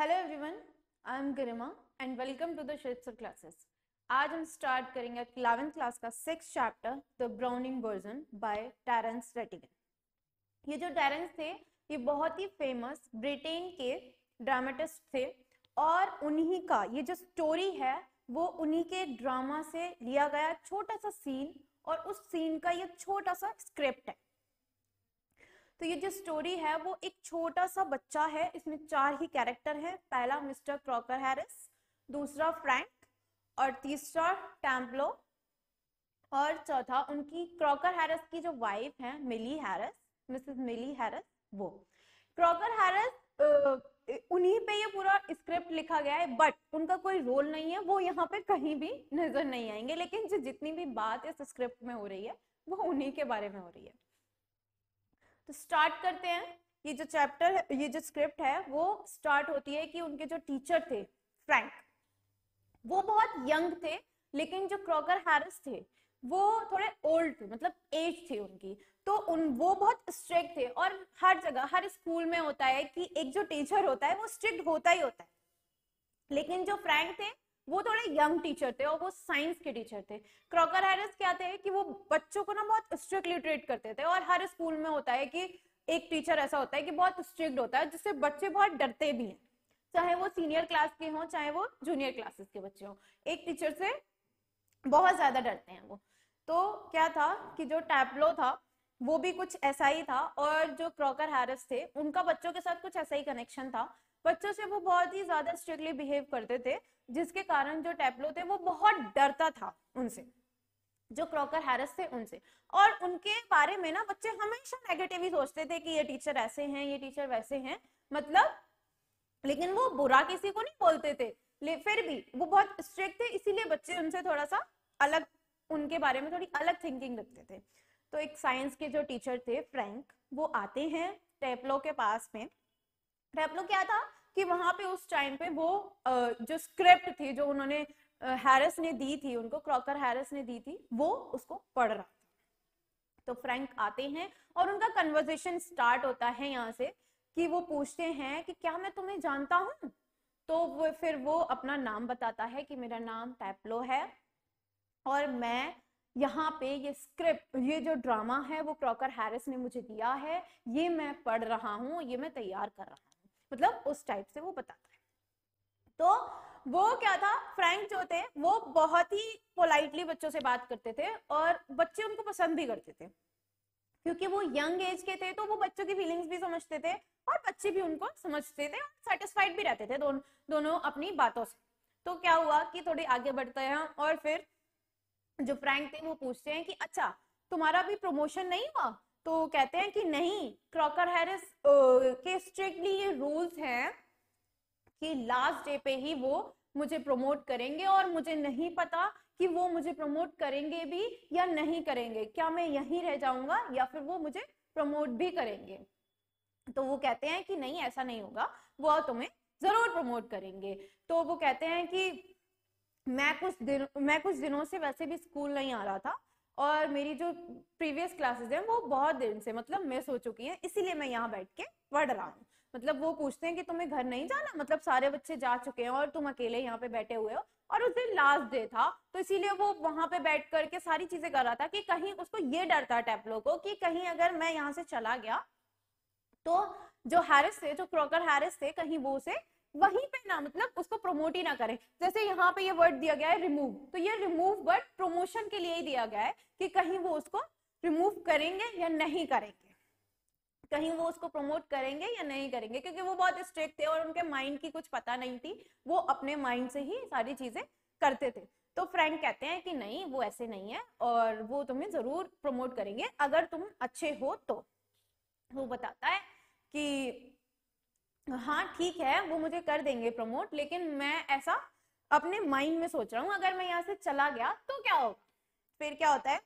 hello everyone I am Garima and welcome to the श्रेत्सर classes आज हम स्टार्ट करेंगे इलेवेंथ क्लास का six chapter the Browning version by Terence Rattigan ये जो टेरेंस थे ये बहुत ही फेमस ब्रिटेन के ड्रामेटिस्ट थे और उन्हीं का ये जो स्टोरी है वो उन्हीं के ड्रामा से लिया गया छोटा सा सीन और उस सीन का ये छोटा सा स्क्रिप्ट है तो ये जो स्टोरी है वो एक छोटा सा बच्चा है इसमें चार ही कैरेक्टर हैं पहला मिस्टर क्रॉकर हैरिस दूसरा फ्रैंक और तीसरा टैम्पलो और चौथा उनकी क्रॉकर हैरस की जो वाइफ है Millie Harris Mrs Millie Harris वो क्रॉकर हैरस उन्हीं पे ये पूरा स्क्रिप्ट लिखा गया है बट उनका कोई रोल नहीं है वो यहाँ पे कहीं भी नजर नहीं आएंगे लेकिन जो जितनी भी बात इस स्क्रिप्ट में हो रही है वो उन्हीं के बारे में हो रही है तो स्टार्ट करते हैं ये जो चैप्टर ये जो स्क्रिप्ट है वो स्टार्ट होती है कि उनके जो टीचर थे फ्रैंक वो बहुत यंग थे लेकिन जो क्रॉकर हैरिस थे वो थोड़े ओल्ड थे मतलब एज थे उनकी तो उन वो बहुत स्ट्रिक्ट थे और हर जगह हर स्कूल में होता है कि एक जो टीचर होता है वो स्ट्रिक्ट होता ही होता है लेकिन जो फ्रैंक थे वो थोड़े यंग टीचर थे और वो साइंस के टीचर थे क्रॉकर हैरिस क्या थे कि वो बच्चों को ना बहुत स्ट्रिक्टली ट्रीट करते थे और हर स्कूल में होता है कि एक टीचर ऐसा होता है कि बहुत स्ट्रिक्ट होता है जिससे बच्चे बहुत डरते भी हैं चाहे वो सीनियर क्लास के हों चाहे वो जूनियर क्लासेस के बच्चे हों एक टीचर से बहुत ज्यादा डरते हैं वो तो क्या था कि जो टैपलो था वो भी कुछ ऐसा ही था और जो क्रॉकर हैरिस थे उनका बच्चों के साथ कुछ ऐसा ही कनेक्शन था बच्चों से वो बहुत ही ज्यादा स्ट्रिक्टली बिहेव करते थे जिसके कारण जो टेप्लो थे वो बहुत डरता था उनसे जो क्रॉकर हैरस थे उनसे और उनके बारे में ना बच्चे हमेशा नेगेटिव ही सोचते थे कि ये टीचर ऐसे हैं ये टीचर वैसे हैं मतलब लेकिन वो बुरा किसी को नहीं बोलते थे ले फिर भी वो बहुत स्ट्रिक्ट थे इसीलिए बच्चे उनसे थोड़ा सा अलग उनके बारे में थोड़ी अलग थिंकिंग रखते थे तो एक साइंस के जो टीचर थे फ्रैंक वो आते हैं टेपलो के पास में टेपलो क्या था कि वहां पे उस टाइम पे वो जो स्क्रिप्ट थी जो उन्होंने हैरिस ने दी थी उनको क्रॉकर हैरिस ने दी थी वो उसको पढ़ रहा तो फ्रैंक आते हैं और उनका कन्वर्जेशन स्टार्ट होता है यहाँ से कि वो पूछते हैं कि क्या मैं तुम्हें जानता हूँ तो वो फिर वो अपना नाम बताता है कि मेरा नाम टैपलो है और मैं यहाँ पे ये स्क्रिप्ट ये जो ड्रामा है वो क्रॉकर हैरिस ने मुझे दिया है ये मैं पढ़ रहा हूँ ये मैं तैयार कर रहा हूँ मतलब उस टाइप से वो बताता है तो वो क्या था फ्रैंक जो थे वो बहुत ही पोलाइटली बच्चों से बात करते थे और बच्चे उनको पसंद भी करते थे क्योंकि वो यंग एज के थे तो वो बच्चों की फीलिंग्स भी समझते थे और बच्चे भी उनको समझते थे और सेटिस्फाइड भी रहते थे दोन, दोनों अपनी बातों से तो क्या हुआ कि थोड़े आगे बढ़ते हैं और फिर जो फ्रैंक थे वो पूछते हैं कि अच्छा तुम्हारा भी प्रमोशन नहीं हुआ तो कहते हैं कि नहीं क्रॉकर हैरिस के स्ट्रिक्टली ये रूल्स हैं कि लास्ट डे पे ही वो मुझे प्रमोट करेंगे और मुझे नहीं पता कि वो मुझे प्रमोट करेंगे भी या नहीं करेंगे क्या मैं यहीं रह जाऊंगा या फिर वो मुझे प्रमोट भी करेंगे तो वो कहते हैं कि नहीं ऐसा नहीं होगा वो तुम्हें जरूर प्रमोट करेंगे तो वो कहते हैं कि मैं कुछ दिन मैं कुछ दिनों से वैसे भी स्कूल नहीं आ रहा था और मेरी जो प्रीवियस क्लासेस हैं वो बहुत दिन से मतलब मिस हो चुकी हैं इसीलिए मैं यहाँ बैठ के पढ़ रहा हूँ मतलब वो पूछते हैं कि तुम्हें घर नहीं जाना मतलब सारे बच्चे जा चुके हैं और तुम अकेले यहाँ पे बैठे हुए हो और उस दिन लास्ट डे था तो इसीलिए वो वहां पे बैठ करके सारी चीजें कर रहा था कि कहीं उसको ये डर था टेपलो को कि कहीं अगर मैं यहाँ से चला गया तो जो हैरिस थे जो क्रोकर हैरिस थे कहीं वो उसे वहीं पे ना मतलब उसको प्रमोट ही ना करें जैसे यहाँ पे ये वर्ड दिया गया है रिमूव तो ये रिमूव वर्ड प्रमोशन के लिए ही दिया गया है कि कहीं वो उसको रिमूव करेंगे या नहीं करेंगे कहीं वो उसको प्रमोट करेंगे या नहीं करेंगे क्योंकि वो बहुत स्ट्रिक्ट थे और उनके माइंड की कुछ पता नहीं थी वो अपने माइंड से ही सारी चीजें करते थे तो फ्रैंक कहते हैं कि नहीं वो ऐसे नहीं है और वो तुम्हें जरूर प्रमोट करेंगे अगर तुम अच्छे हो तो वो बताता है कि हाँ ठीक है वो मुझे कर देंगे प्रमोट लेकिन मैं ऐसा अपने माइंड में सोच रहा हूँ अगर मैं यहाँ से चला गया तो क्या होगा फिर क्या होता है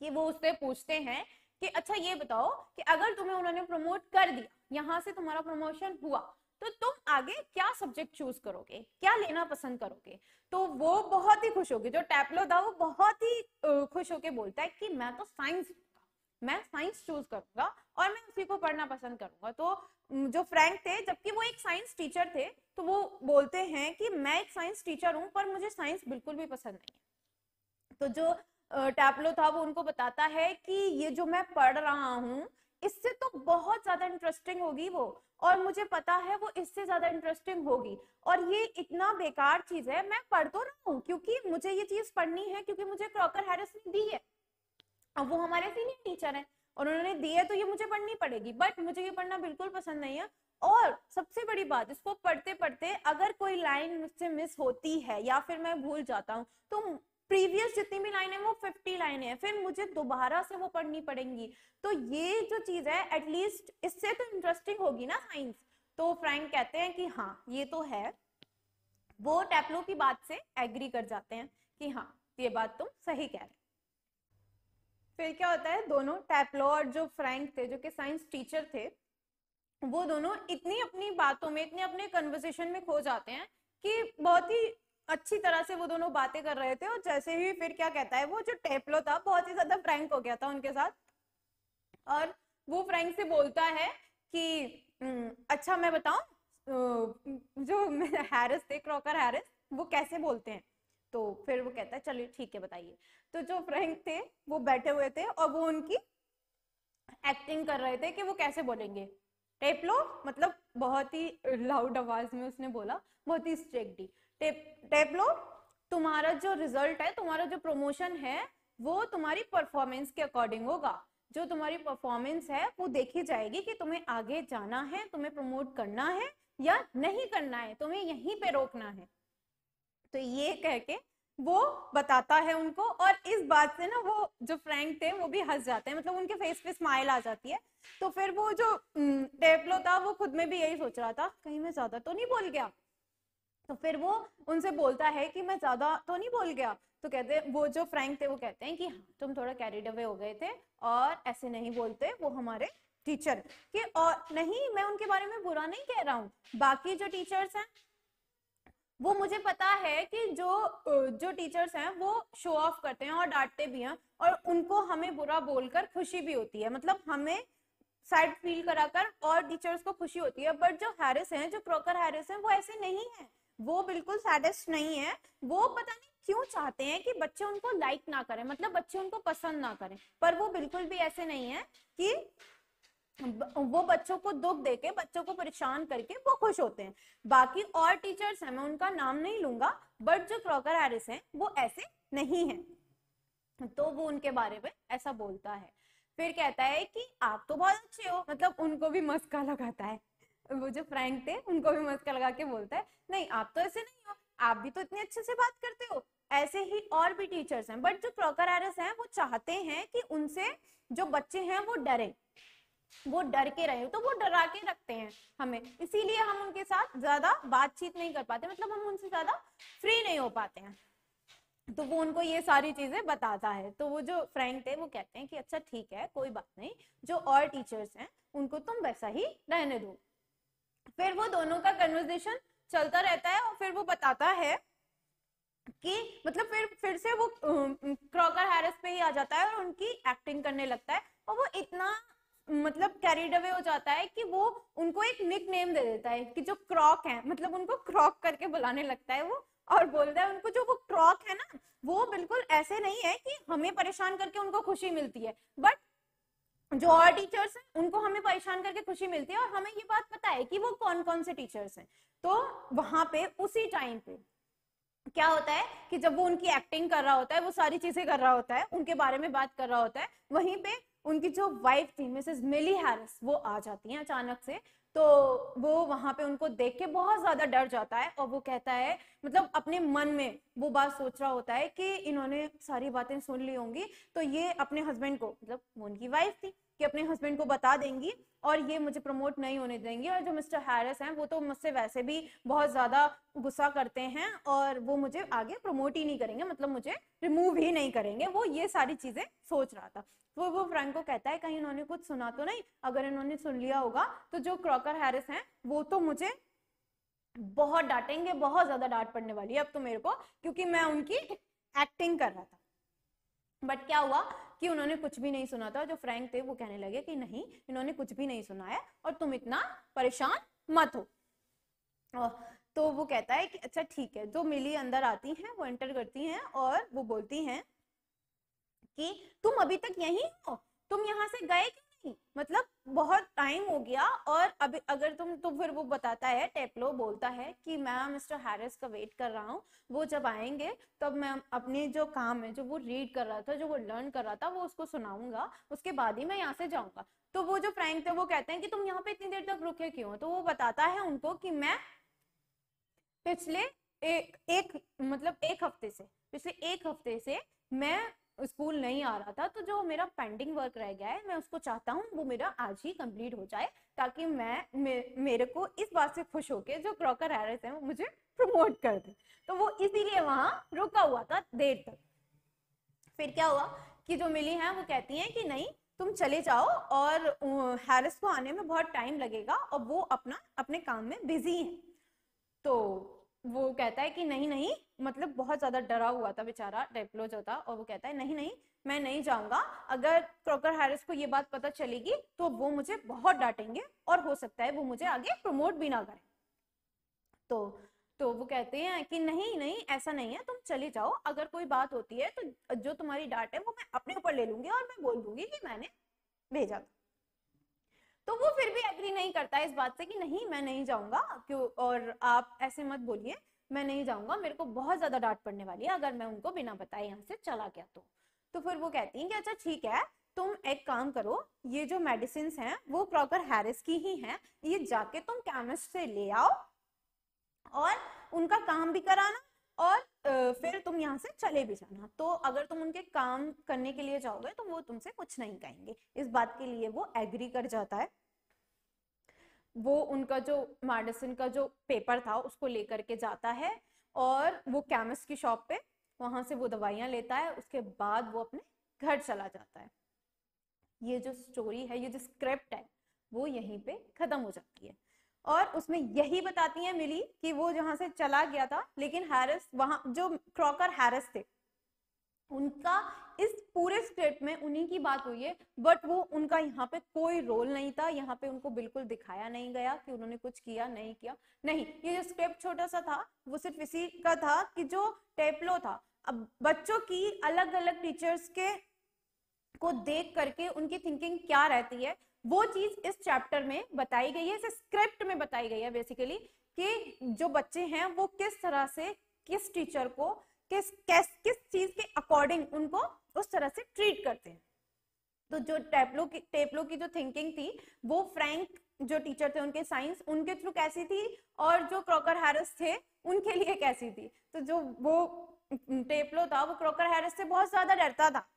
कि वो उससे पूछते हैं कि अच्छा ये बताओ कि अगर तुम्हें उन्होंने प्रमोट कर दिया यहाँ से तुम्हारा प्रमोशन हुआ तो तुम आगे क्या सब्जेक्ट चूज करोगे क्या लेना पसंद करोगे तो वो बहुत ही खुश होगी जो टैपलो था वो बहुत ही खुश होके बोलता है कि मैं तो साइंस मैं साइंस चूज करूंगा और मैं उसी को पढ़ना पसंद करूंगा तो जो फ्रैंक थे जबकि वो एक साइंस टीचर थे तो वो बोलते हैं कि मैं एक साइंस टीचर हूँ पर मुझे साइंस बिल्कुल भी पसंद नहीं है तो जो टैपलो था वो उनको बताता है कि ये जो मैं पढ़ रहा हूँ इससे तो बहुत ज्यादा इंटरेस्टिंग होगी वो और मुझे पता है वो इससे ज्यादा इंटरेस्टिंग होगी और ये इतना बेकार चीज है मैं पढ़ तो रहा हूँ क्योंकि मुझे ये चीज पढ़नी है क्योंकि मुझे क्रॉकर हैरिस ने दी है अब वो हमारे सीनियर टीचर हैं और उन्होंने दी है तो ये मुझे पढ़नी पड़ेगी बट मुझे ये पढ़ना बिल्कुल पसंद नहीं है और सबसे बड़ी बात इसको पढ़ते पढ़ते अगर कोई लाइन मुझसे मिस होती है या फिर मैं भूल जाता हूँ तो प्रीवियस जितनी भी लाइन है वो फिफ्टी लाइन है फिर मुझे दोबारा से वो पढ़नी पड़ेंगी तो ये जो चीज है एटलीस्ट इससे तो इंटरेस्टिंग होगी ना साइंस तो फ्रैंक कहते हैं कि हाँ ये तो है वो टैपलो की बात से एग्री कर जाते हैं कि हाँ ये बात तुम सही कह रहे फिर क्या होता है दोनों टैपलो और जो फ्रैंक थे जो कि साइंस टीचर थे वो दोनों इतनी अपनी बातों में इतने अपने कन्वर्सेशन में खो जाते हैं कि बहुत ही अच्छी तरह से वो दोनों बातें कर रहे थे और जैसे ही फिर क्या कहता है वो जो टेपलो था बहुत ही ज्यादा फ्रैंक हो गया था उनके साथ और वो फ्रैंक से बोलता है कि हम्म, अच्छा मैं बताऊं जो हैरिस थे क्रॉकर हैरिस वो कैसे बोलते हैं तो फिर वो कहता है चलिए ठीक है बताइए तो जो फ्रैंक थे वो बैठे हुए थे और वो उनकी एक्टिंग कर रहे थे कि वो कैसे बोलेंगे टेप लो मतलब बहुत ही लाउड आवाज में उसने बोला बहुत ही स्ट्रिक्टली टेप टेप लो तुम्हारा जो रिजल्ट है तुम्हारा जो प्रमोशन है वो तुम्हारी परफॉर्मेंस के अकॉर्डिंग होगा जो तुम्हारी परफॉर्मेंस है वो देखी जाएगी कि तुम्हें आगे जाना है तुम्हें प्रमोट करना है या नहीं करना है तुम्हें यहीं पे रोकना है तो ये कह के वो बताता है उनको और इस बात से ना वो जो फ्रैंक थे वो भी हंस जाते हैं मतलब उनके फेस पे स्माइल आ जाती है तो फिर वो जो टेपलो था वो खुद में भी यही सोच रहा था कहीं मैं ज्यादा तो नहीं बोल गया तो फिर वो उनसे बोलता है कि मैं ज्यादा तो नहीं बोल गया तो कहते हैं वो जो फ्रैंक थे वो कहते हैं कि हाँ, तुम थोड़ा कैरिड अवे हो गए थे और ऐसे नहीं बोलते वो हमारे टीचर के और नहीं मैं उनके बारे में बुरा नहीं कह रहा हूँ बाकी जो टीचर्स हैं वो मुझे पता है कि जो जो टीचर्स हैं वो शो ऑफ करते हैं और डांटते भी हैं और उनको हमें बुरा बोलकर खुशी भी होती है मतलब हमें साइड फील कराकर और टीचर्स को खुशी होती है बट जो हैरिस हैं जो क्रोकर हैरिस हैं वो ऐसे नहीं है वो बिल्कुल सैडेस्ट नहीं है वो पता नहीं क्यों चाहते हैं कि बच्चे उनको लाइक ना करें मतलब बच्चे उनको पसंद ना करें पर वो बिल्कुल भी ऐसे नहीं है कि वो बच्चों को दुख देके बच्चों को परेशान करके वो खुश होते हैं बाकी और टीचर्स हैं मैं उनका नाम नहीं लूंगा बट जो क्रॉकर हैरिस हैं वो ऐसे नहीं हैं तो वो उनके बारे में ऐसा बोलता है फिर कहता है कि आप तो बहुत अच्छे हो मतलब उनको भी मस्का लगाता है वो जो फ्रैंक थे उनको भी मस्का लगा के बोलता है नहीं आप तो ऐसे नहीं हो आप भी तो इतने अच्छे से बात करते हो ऐसे ही और भी टीचर्स हैं बट जो क्रॉकर एरिस हैं वो चाहते हैं कि उनसे जो बच्चे हैं वो डरे वो डर के रहे तो वो डरा के रखते हैं हमें इसीलिए हम उनके साथ ज्यादा बातचीत नहीं कर पाते मतलब हम उनसे ज्यादा फ्री नहीं हो पाते हैं तो वो उनको ये सारी चीजें बताता है तो वो जो फ्रेंड थे वो कहते हैं कि अच्छा ठीक है कोई बात नहीं जो और टीचर्स हैं उनको तुम वैसा ही रहने दो फिर वो दोनों का कन्वर्सेशन चलता रहता है और फिर वो बताता है कि मतलब फिर फिर से वो क्रॉकर हैरिस पे ही आ जाता है और उनकी एक्टिंग करने लगता है और वो इतना मतलब कैरिड अवे हो जाता है कि वो उनको एक निक नेम दे देता है कि जो क्रॉक है मतलब उनको क्रॉक करके बुलाने लगता है वो और बोलता है उनको जो वो क्रॉक है ना वो बिल्कुल ऐसे नहीं है कि हमें परेशान करके उनको खुशी मिलती है बट जो और टीचर्स हैं उनको हमें परेशान करके खुशी मिलती है और हमें ये बात पता है कि वो कौन कौन से टीचर्स हैं तो वहां पे उसी टाइम पे क्या होता है कि जब वो उनकी एक्टिंग कर रहा होता है वो सारी चीजें कर रहा होता है उनके बारे में बात कर रहा होता है वहीं पे उनकी जो वाइफ थी मिसेस मिली हैरिस वो आ जाती हैं अचानक से तो वो वहां पे उनको देख के बहुत ज्यादा डर जाता है और वो कहता है मतलब अपने मन में वो बात सोच रहा होता है कि इन्होंने सारी बातें सुन ली होंगी तो ये अपने हस्बैंड को मतलब वो उनकी वाइफ थी कि अपने हस्बैंड को बता देंगी और ये मुझे प्रमोट नहीं होने देंगी और जो मिस्टर हैरिस हैं वो तो मुझसे वैसे भी बहुत ज़्यादा गुस्सा करते हैं और वो मुझे आगे प्रमोट ही नहीं करेंगे मतलब मुझे रिमूव ही नहीं करेंगे वो ये सारी चीज़ें सोच रहा था वो वो फ्रैंक को कहता है कहीं इन्होंने कुछ सुना तो नहीं अगर इन्होंने सुन लिया होगा तो जो क्रॉकर हैरिस हैं वो तो मुझे बहुत डांटेंगे बहुत ज़्यादा डांट पड़ने वाली है अब तो मेरे को क्योंकि मैं उनकी एक्टिंग कर रहा था बट क्या हुआ कि उन्होंने कुछ भी नहीं सुना था जो फ्रैंक थे वो कहने लगे कि नहीं इन्होंने कुछ भी नहीं सुना है और तुम इतना परेशान मत हो तो वो कहता है कि अच्छा ठीक है जो मिली अंदर आती हैं वो एंटर करती हैं और वो बोलती हैं कि तुम अभी तक यही हो तुम यहाँ से गए क्यों मतलब बहुत टाइम हो गया और अभी अगर तुम तो फिर वो बताता है टेपलो बोलता है कि मैं मिस्टर हैरिस का वेट कर रहा हूँ वो जब आएंगे तब मैं अपने जो काम है जो वो रीड कर रहा था जो वो लर्न कर रहा था वो उसको सुनाऊंगा उसके बाद ही मैं यहाँ से जाऊँगा तो वो जो फ्रेंक थे वो कहते हैं कि तुम यहाँ पे इतनी देर तक रुके क्यों तो वो बताता है उनको कि मैं पिछले ए, एक मतलब एक हफ्ते से पिछले एक हफ्ते से मैं स्कूल नहीं आ रहा था तो जो मेरा पेंडिंग वर्क रह गया है मैं उसको चाहता हूँ वो मेरा आज ही कंप्लीट हो जाए ताकि मैं मे, मेरे को इस बात से खुश होके जो क्रॉकर हैरिस है वो मुझे प्रमोट कर दे तो वो इसीलिए वहां रुका हुआ था देर तक फिर क्या हुआ कि जो मिली है वो कहती है कि नहीं तुम चले जाओ और हैरिस को आने में बहुत टाइम लगेगा और वो अपना अपने काम में बिजी है तो वो कहता है कि नहीं नहीं मतलब बहुत ज्यादा डरा हुआ था बेचारा डेप्लो जो था और वो कहता है नहीं नहीं मैं नहीं जाऊंगा अगर क्रोकर हैरिस को ये बात पता चलेगी तो वो मुझे बहुत डांटेंगे और हो सकता है वो मुझे आगे प्रमोट भी ना करें तो तो वो कहते हैं कि नहीं नहीं ऐसा नहीं है तुम चले जाओ अगर कोई बात होती है तो जो तुम्हारी डांट है वो मैं अपने ऊपर ले लूंगी और मैं बोल दूंगी कि मैंने भेजा था तो वो फिर भी एग्री नहीं करता इस बात से कि नहीं मैं नहीं जाऊंगा क्यों और आप ऐसे मत बोलिए मैं नहीं जाऊंगा मेरे को बहुत ज्यादा डांट पड़ने वाली है अगर मैं उनको बिना बताए यहाँ से चला गया तो तो फिर वो कहती है कि अच्छा ठीक है तुम एक काम करो ये जो मेडिसिन हैं वो प्रॉपर हैरिस की ही हैं ये जाके तुम केमिस्ट से ले आओ और उनका काम भी कराना और फिर तुम यहाँ से चले भी जाना तो अगर तुम उनके काम करने के लिए जाओगे तो वो तुमसे कुछ नहीं कहेंगे इस बात के लिए वो एग्री कर जाता है वो उनका जो मेडिसिन का जो पेपर था उसको लेकर के जाता है और वो केमिस्ट की शॉप पे वहां से वो दवाइयाँ लेता है उसके बाद वो अपने घर चला जाता है ये जो स्टोरी है ये जो स्क्रिप्ट है वो यहीं पे खत्म हो जाती है और उसमें यही बताती है मिली कि वो जहां से चला गया था लेकिन हैरिस वहां जो क्रॉकर हैरिस थे उनका इस पूरे स्क्रिप्ट में उन्हीं की बात हुई है बट वो उनका यहाँ पे कोई रोल नहीं था यहाँ पे उनको बिल्कुल दिखाया नहीं गया कि उन्होंने कुछ किया नहीं किया नहीं ये जो स्क्रिप्ट छोटा सा था वो सिर्फ इसी का था कि जो टेपलो था अब बच्चों की अलग अलग टीचर्स के को देख करके उनकी थिंकिंग क्या रहती है वो चीज इस चैप्टर में बताई गई है इस स्क्रिप्ट में बताई गई है बेसिकली कि जो बच्चे हैं वो किस तरह से किस टीचर को किस किस किस चीज के अकॉर्डिंग उनको उस तरह से ट्रीट करते हैं तो जो टेपलो की टेपलो की जो थिंकिंग थी वो फ्रैंक जो टीचर थे उनके साइंस उनके थ्रू कैसी थी और जो क्रॉकर हैरिस थे उनके लिए कैसी थी तो जो वो टेपलो था वो क्रॉकर हैरिस से बहुत ज्यादा डरता था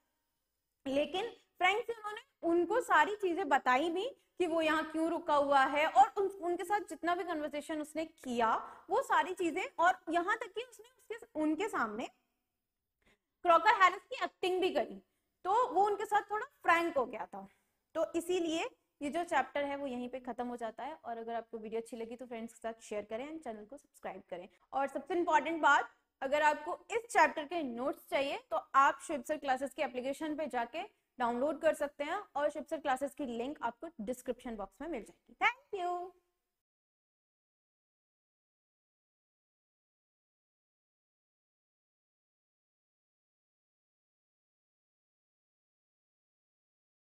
लेकिन फ्रैंक से उन्होंने उनको सारी चीजें बताई भी कि वो यहाँ क्यों रुका हुआ है और उन, उनके साथ जितना भी कन्वर्सेशन उसने किया वो सारी चीजें और यहाँ तक कि उसने उसके उनके सामने क्रॉकर हैरिस की एक्टिंग भी करी तो वो उनके साथ थोड़ा फ्रैंक हो गया था तो इसीलिए ये जो चैप्टर है वो यहीं पे खत्म हो जाता है और अगर आपको वीडियो अच्छी लगी तो फ्रेंड्स के साथ शेयर करें एंड चैनल को सब्सक्राइब करें और सबसे इम्पॉर्टेंट बात अगर आपको इस चैप्टर के नोट्स चाहिए तो आप शिवसर क्लासेस के एप्लीकेशन पे जाके डाउनलोड कर सकते हैं और शिपसर क्लासेस की लिंक आपको डिस्क्रिप्शन बॉक्स में मिल जाएगी थैंक यू